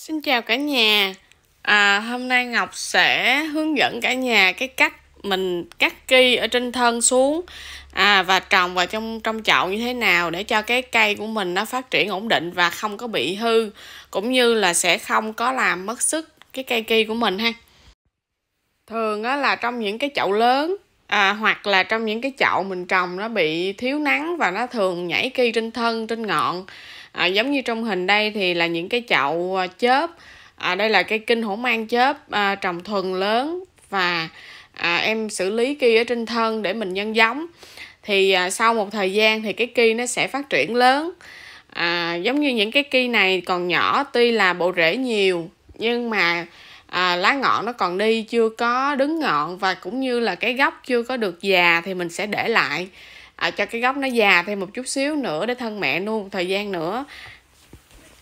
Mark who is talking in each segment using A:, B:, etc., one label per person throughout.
A: Xin chào cả nhà à, Hôm nay Ngọc sẽ hướng dẫn cả nhà cái cách mình cắt ki ở trên thân xuống à, và trồng vào trong trong chậu như thế nào để cho cái cây của mình nó phát triển ổn định và không có bị hư cũng như là sẽ không có làm mất sức cái cây ki của mình ha thường đó là trong những cái chậu lớn à, hoặc là trong những cái chậu mình trồng nó bị thiếu nắng và nó thường nhảy ki trên thân trên ngọn à, giống như trong hình đây thì là những cái chậu à, chớp à, đây là cây kinh hổ mang chớp à, trồng thuần lớn và à, em xử lý kia ở trên thân để mình nhân giống thì à, sau một thời gian thì cái kia nó sẽ phát triển lớn à, giống như những cái kia này còn nhỏ tuy là bộ rễ nhiều nhưng mà à, lá ngọn nó còn đi chưa có đứng ngọn và cũng như là cái gốc chưa có được già thì mình sẽ để lại à, cho cái gốc nó già thêm một chút xíu nữa để thân mẹ nuôi một thời gian nữa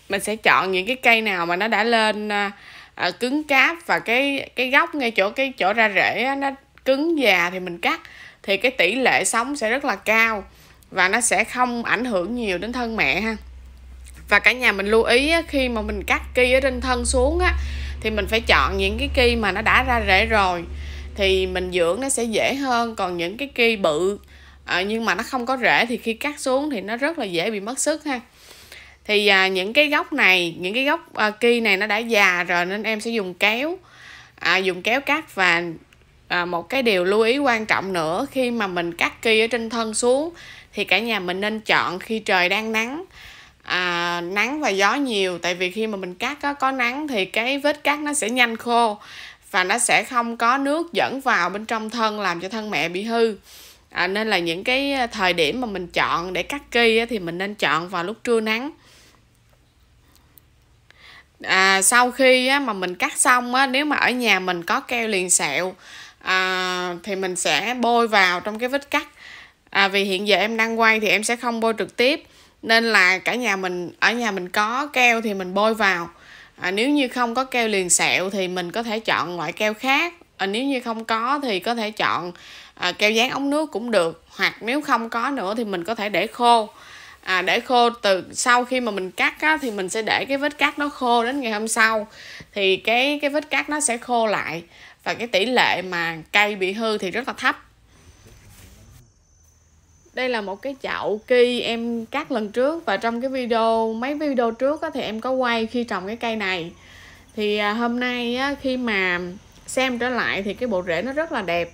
A: mình sẽ chọn những cái cây nào mà nó đã lên à, à, cứng cáp và cái cái gốc ngay chỗ cái chỗ ra rễ á, nó cứng già thì mình cắt thì cái tỷ lệ sống sẽ rất là cao và nó sẽ không ảnh hưởng nhiều đến thân mẹ ha và cả nhà mình lưu ý á, khi mà mình cắt cây ở trên thân xuống á thì mình phải chọn những cái cây mà nó đã ra rễ rồi thì mình dưỡng nó sẽ dễ hơn còn những cái cây bự à, nhưng mà nó không có rễ thì khi cắt xuống thì nó rất là dễ bị mất sức ha thì à, những cái gốc này những cái gốc à, ờ, ki này nó đã già rồi nên em sẽ dùng kéo à, dùng kéo cắt và à, một cái điều lưu ý quan trọng nữa khi mà mình cắt ki ở trên thân xuống thì cả nhà mình nên chọn khi trời đang nắng à, nắng và gió nhiều tại vì khi mà mình cắt có, có nắng thì cái vết cắt nó sẽ nhanh khô và nó sẽ không có nước dẫn vào bên trong thân làm cho thân mẹ bị hư à, nên là những cái à, thời điểm mà mình chọn để cắt kỳ thì mình nên chọn vào lúc trưa nắng à, sau khi mà mình cắt xong á, nếu mà ở nhà mình có keo liền sẹo à, thì mình sẽ bôi vào trong cái vết cắt à, vì hiện giờ em đang quay thì em sẽ không bôi trực tiếp nên là cả nhà mình ở nhà mình có keo thì mình bôi vào à, nếu như không có keo liền sẹo thì mình có thể chọn loại keo khác à, nếu như không có thì có thể chọn à, keo dán ống nước cũng được hoặc nếu không có nữa thì mình có thể để khô à, để khô từ sau khi mà mình cắt á, thì mình sẽ để cái vết cắt nó khô đến ngày hôm sau thì cái cái vết cắt nó sẽ khô lại và cái tỷ lệ mà cây bị hư thì rất là thấp đây là một cái chậu ki em cắt lần trước và trong cái video mấy video trước á, thì em có quay khi trồng cái cây này thì à, hôm nay á, khi mà xem trở lại thì cái bộ rễ nó rất là đẹp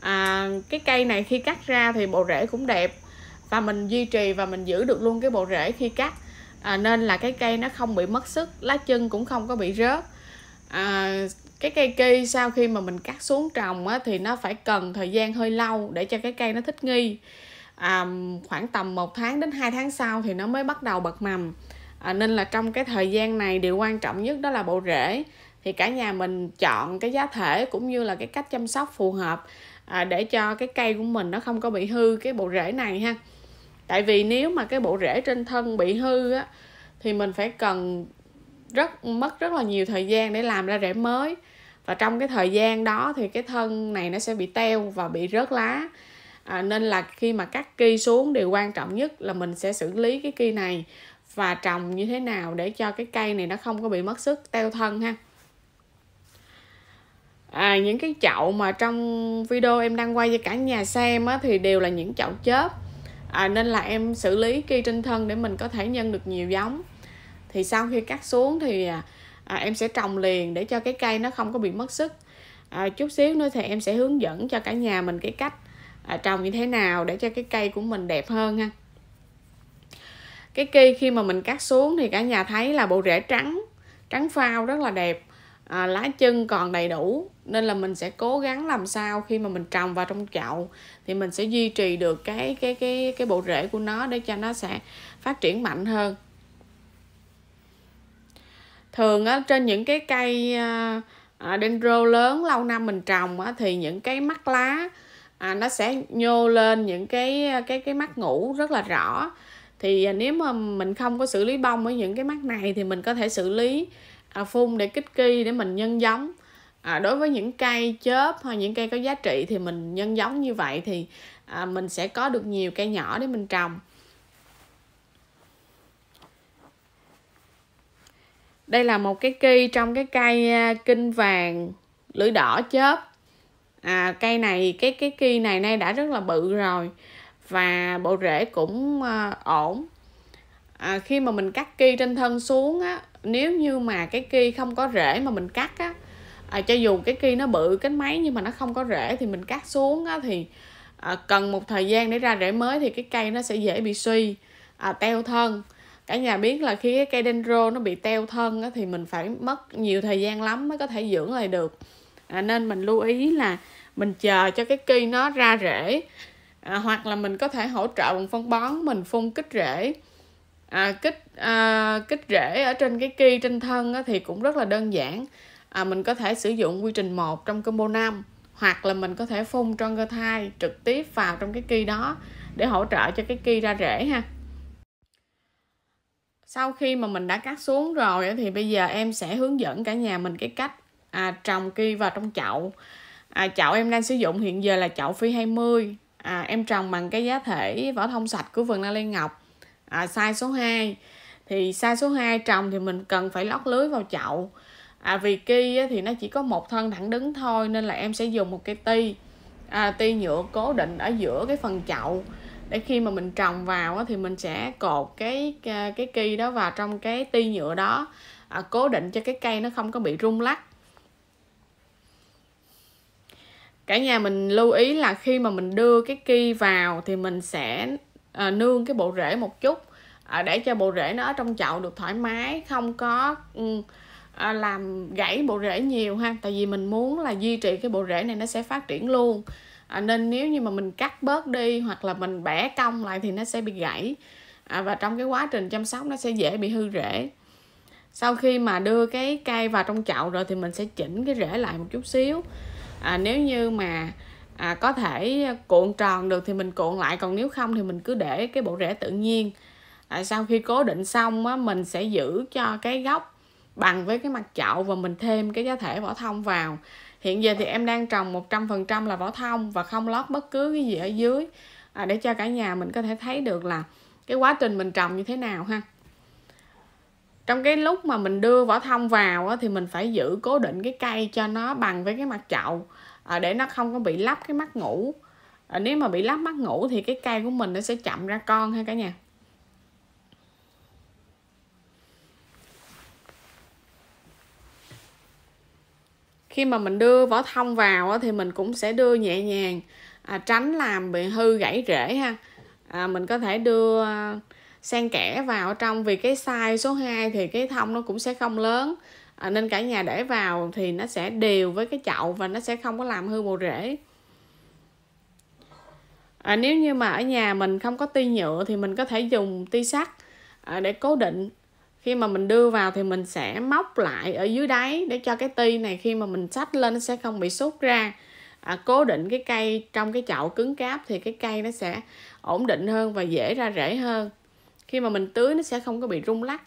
A: à, cái cây này khi cắt ra thì bộ rễ cũng đẹp và mình duy trì và mình giữ được luôn cái bộ rễ khi cắt à, nên là cái cây nó không bị mất sức lá chân cũng không có bị rớt à, cái cây kỳ sau khi mà mình cắt xuống trồng á, thì nó phải cần thời gian hơi lâu để cho cái cây nó thích nghi à, khoảng tầm 1 tháng đến 2 tháng sau thì nó mới bắt đầu bật mầm à, nên là trong cái thời gian này điều quan trọng nhất đó là bộ rễ thì cả nhà mình chọn cái giá thể cũng như là cái cách chăm sóc phù hợp à, để cho cái cây của mình nó không có bị hư cái bộ rễ này ha tại vì nếu mà cái bộ rễ trên thân bị hư á thì mình phải cần rất mất rất là nhiều thời gian để làm ra rễ mới và trong cái thời gian đó thì cái thân này nó sẽ bị teo và bị rớt lá à, nên là khi mà cắt cây xuống điều quan trọng nhất là mình sẽ xử lý cái cây này và trồng như thế nào để cho cái cây này nó không có bị mất sức teo thân ha à, những cái chậu mà trong video em đang quay cho cả nhà xem á, thì đều là những chậu chớp à, nên là em xử lý cây trên thân để mình có thể nhân được nhiều giống thì sau khi cắt xuống thì à, à, em sẽ trồng liền để cho cái cây nó không có bị mất sức à, chút xíu nữa thì em sẽ hướng dẫn cho cả nhà mình cái cách à, trồng như thế nào để cho cái cây của mình đẹp hơn ha cái cây khi mà mình cắt xuống thì cả nhà thấy là bộ rễ trắng trắng phao rất là đẹp à, lá chân còn đầy đủ nên là mình sẽ cố gắng làm sao khi mà mình trồng vào trong chậu thì mình sẽ duy trì được cái cái cái cái bộ rễ của nó để cho nó sẽ phát triển mạnh hơn thường á, trên những cái cây à, à dendro lớn lâu năm mình trồng á, thì những cái mắt lá à, nó sẽ nhô lên những cái cái cái mắt ngủ rất là rõ thì à, nếu mà mình không có xử lý bông ở những cái mắt này thì mình có thể xử lý à, phun để kích ki để mình nhân giống à, đối với những cây chớp hay những cây có giá trị thì mình nhân giống như vậy thì à, mình sẽ có được nhiều cây nhỏ để mình trồng đây là một cái cây trong cái cây à, kinh vàng lưỡi đỏ chớp à, cây này cái cái cây này nay đã rất là bự rồi và bộ rễ cũng à, ổn à, khi mà mình cắt ki trên thân xuống á nếu như mà cái ki không có rễ mà mình cắt á à, cho dù cái ki nó bự cánh máy nhưng mà nó không có rễ thì mình cắt xuống á thì à, cần một thời gian để ra rễ mới thì cái cây nó sẽ dễ bị suy à, teo thân cả nhà biết là khi cái cây dendro nó bị teo thân á, thì mình phải mất nhiều thời gian lắm mới có thể dưỡng lại được à, nên mình lưu ý là mình chờ cho cái cây nó ra rễ à, hoặc là mình có thể hỗ trợ bằng phân bón mình phun kích rễ à, kích à, kích rễ ở trên cái ki trên thân á, thì cũng rất là đơn giản à, mình có thể sử dụng quy trình 1 trong combo 5 hoặc là mình có thể phun trong cơ thai trực tiếp vào trong cái ki đó để hỗ trợ cho cái ki ra rễ ha sau khi mà mình đã cắt xuống rồi thì bây giờ em sẽ hướng dẫn cả nhà mình cái cách à, trồng ki vào trong chậu à, chậu em đang sử dụng hiện giờ là chậu phi 20 à, em trồng bằng cái giá thể vỏ thông sạch của vườn na lê ngọc à, size số 2 thì size số 2 trồng thì mình cần phải lót lưới vào chậu à, vì ki thì nó chỉ có một thân thẳng đứng thôi nên là em sẽ dùng một cái ti à, ti nhựa cố định ở giữa cái phần chậu để khi mà mình trồng vào thì mình sẽ cột cái cái, à, cái ki đó vào trong cái ti nhựa đó à, cố định cho cái cây nó không có bị rung lắc cả nhà mình lưu ý là khi mà mình đưa cái ki vào thì mình sẽ à, nương cái bộ rễ một chút à, để cho bộ rễ nó ở trong chậu được thoải mái không có um, à, làm gãy bộ rễ nhiều ha tại vì mình muốn là duy trì cái bộ rễ này nó sẽ phát triển luôn à, nên nếu như mà mình cắt bớt đi hoặc là mình bẻ cong lại thì nó sẽ bị gãy à, và trong cái quá trình chăm sóc nó sẽ dễ bị hư rễ sau khi mà đưa cái cây vào trong chậu rồi thì mình sẽ chỉnh cái rễ lại một chút xíu à, nếu như mà à, có thể cuộn tròn được thì mình cuộn lại còn nếu không thì mình cứ để cái bộ rễ tự nhiên à, sau khi cố định xong á, mình sẽ giữ cho cái góc bằng với cái mặt chậu và mình thêm cái giá thể vỏ thông vào hiện giờ thì em đang trồng 100% là vỏ thông và không lót bất cứ cái gì ở dưới à, để cho cả nhà mình có thể thấy được là cái quá trình mình trồng như thế nào ha trong cái lúc mà mình đưa vỏ thông vào á, thì mình phải giữ cố định cái cây cho nó bằng với cái mặt chậu à, để nó không có bị lắp cái mắt ngủ à, nếu mà bị lắp mắt ngủ thì cái cây của mình nó sẽ chậm ra con ha cả nhà khi mà mình đưa vỏ thông vào thì mình cũng sẽ đưa nhẹ nhàng à, tránh làm bị hư gãy rễ ha à, mình có thể đưa sen kẽ vào trong vì cái size số 2 thì cái thông nó cũng sẽ không lớn à, nên cả nhà để vào thì nó sẽ đều với cái chậu và nó sẽ không có làm hư bộ rễ à, nếu như mà ở nhà mình không có ti nhựa thì mình có thể dùng ti sắt à, để cố định khi mà mình đưa vào thì mình sẽ móc lại ở dưới đáy để cho cái ti này khi mà mình xách lên nó sẽ không bị sút ra à, cố định cái cây trong cái chậu cứng cáp thì cái cây nó sẽ ổn định hơn và dễ ra rễ hơn khi mà mình tưới nó sẽ không có bị rung lắc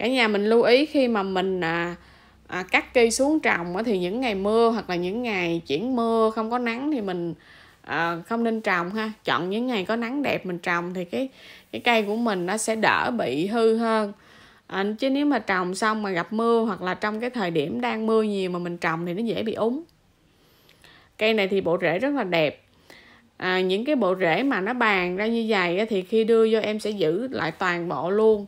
A: cả nhà mình lưu ý khi mà mình à, à, cắt cây xuống trồng thì những ngày mưa hoặc là những ngày chuyển mưa không có nắng thì mình à, không nên trồng ha chọn những ngày có nắng đẹp mình trồng thì cái cái cây của mình nó sẽ đỡ bị hư hơn à, chứ nếu mà trồng xong mà gặp mưa hoặc là trong cái thời điểm đang mưa nhiều mà mình trồng thì nó dễ bị úng cây này thì bộ rễ rất là đẹp à, những cái bộ rễ mà nó bàn ra như vậy thì khi đưa vô em sẽ giữ lại toàn bộ luôn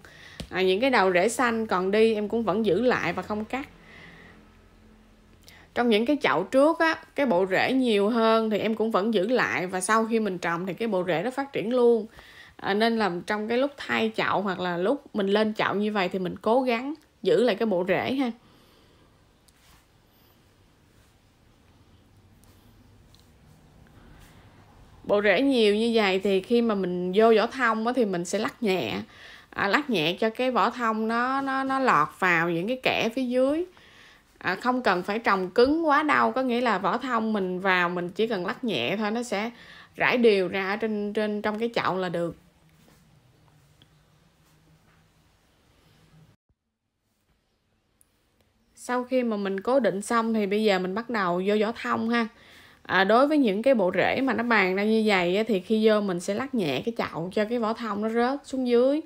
A: à, những cái đầu rễ xanh còn đi em cũng vẫn giữ lại và không cắt trong những cái chậu trước á cái bộ rễ nhiều hơn thì em cũng vẫn giữ lại và sau khi mình trồng thì cái bộ rễ nó phát triển luôn à, nên là trong cái lúc thay chậu hoặc là lúc mình lên chậu như vậy thì mình cố gắng giữ lại cái bộ rễ ha bộ rễ nhiều như vậy thì khi mà mình vô vỏ thông á, thì mình sẽ lắc nhẹ à, lát nhẹ cho cái vỏ thông nó nó nó lọt vào những cái kẽ phía dưới à, không cần phải trồng cứng quá đâu có nghĩa là vỏ thông mình vào mình chỉ cần lắc nhẹ thôi nó sẽ rải đều ra trên trên trong cái chậu là được sau khi mà mình cố định xong thì bây giờ mình bắt đầu vô vỏ thông ha à, đối với những cái bộ rễ mà nó bàn ra như vậy thì khi vô mình sẽ lắc nhẹ cái chậu cho cái vỏ thông nó rớt xuống dưới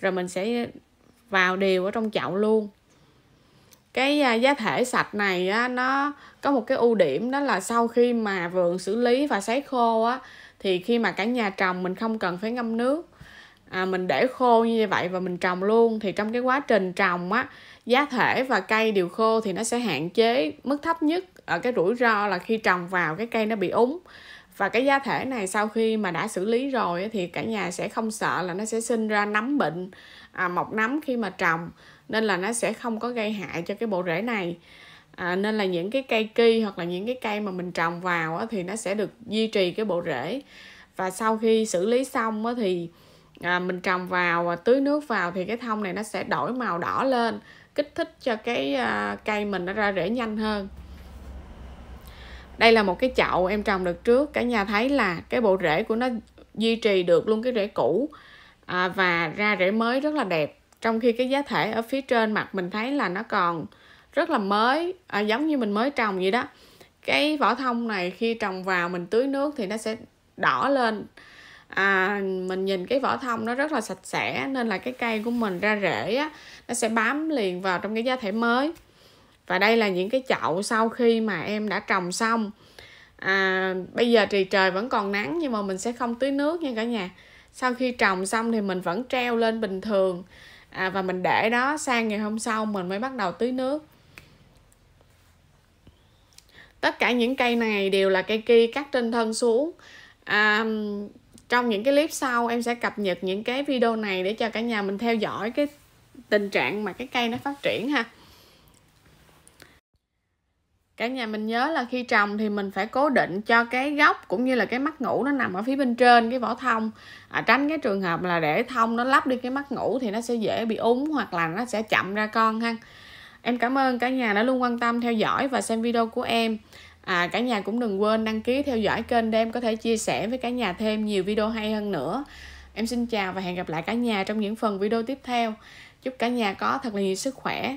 A: rồi mình sẽ vào đều ở trong chậu luôn cái à, giá thể sạch này á, nó có một cái ưu điểm đó là sau khi mà vườn xử lý và sấy khô á thì khi mà cả nhà trồng mình không cần phải ngâm nước à, mình để khô như vậy và mình trồng luôn thì trong cái quá trình trồng á giá thể và cây đều khô thì nó sẽ hạn chế mức thấp nhất ở cái rủi ro là khi trồng vào cái cây nó bị úng và cái giá thể này sau khi mà đã xử lý rồi thì cả nhà sẽ không sợ là nó sẽ sinh ra nấm bệnh à, mọc nấm khi mà trồng nên là nó sẽ không có gây hại cho cái bộ rễ này à, nên là những cái cây ki hoặc là những cái cây mà mình trồng vào thì nó sẽ được duy trì cái bộ rễ và sau khi xử lý xong thì à, mình trồng vào và tưới nước vào thì cái thông này nó sẽ đổi màu đỏ lên kích thích cho cái à, cây mình nó ra rễ nhanh hơn đây là một cái chậu em trồng được trước cả nhà thấy là cái bộ rễ của nó duy trì được luôn cái rễ cũ à, và ra rễ mới rất là đẹp trong khi cái giá thể ở phía trên mặt mình thấy là nó còn rất là mới à, giống như mình mới trồng vậy đó cái vỏ thông này khi trồng vào mình tưới nước thì nó sẽ đỏ lên à, mình nhìn cái vỏ thông nó rất là sạch sẽ nên là cái cây của mình ra rễ á, nó sẽ bám liền vào trong cái giá thể mới và đây là những cái chậu sau khi mà em đã trồng xong à, bây giờ thì trời vẫn còn nắng nhưng mà mình sẽ không tưới nước nha cả nhà sau khi trồng xong thì mình vẫn treo lên bình thường à, và mình để đó sang ngày hôm sau mình mới bắt đầu tưới nước tất cả những cây này đều là cây kia cắt trên thân xuống à, trong những cái clip sau em sẽ cập nhật những cái video này để cho cả nhà mình theo dõi cái tình trạng mà cái cây nó phát triển ha cả nhà mình nhớ là khi trồng thì mình phải cố định cho cái gốc cũng như là cái mắt ngủ nó nằm ở phía bên trên cái vỏ thông à, tránh cái trường hợp là để thông nó lắp đi cái mắt ngủ thì nó sẽ dễ bị úng hoặc là nó sẽ chậm ra con ha em cảm ơn cả nhà đã luôn quan tâm theo dõi và xem video của em à, cả nhà cũng đừng quên đăng ký theo dõi kênh để em có thể chia sẻ với cả nhà thêm nhiều video hay hơn nữa em xin chào và hẹn gặp lại cả nhà trong những phần video tiếp theo chúc cả nhà có thật là nhiều sức khỏe